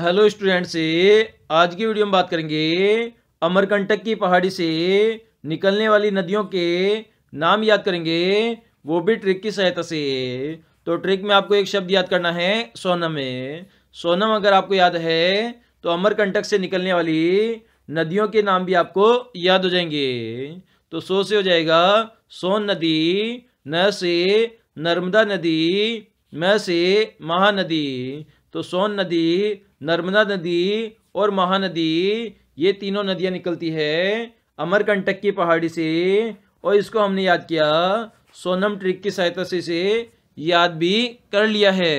hello student से आज की वीडियो में बात करेंगे अमरकंटक की पहाड़ी से निकलने वाली नदियों के नाम याद करेंगे वो भी ट्रिक की सहायता से तो ट्रिक में आपको एक शब्द याद करना है सोनम है सोनम अगर आपको याद है तो अमरकंटक से निकलने वाली नदियों के नाम भी आपको याद हो जाएंगे तो सो से हो जाएगा सोन नदी न से नर्मदा नदी म से महानदी तो सोन नदी नर्मदा नदी और महानदी ये तीनों नदियाँ निकलती है अमरकंटक की पहाड़ी से और इसको हमने याद किया सोनम ट्रिक की सहायता से इसे याद भी कर लिया है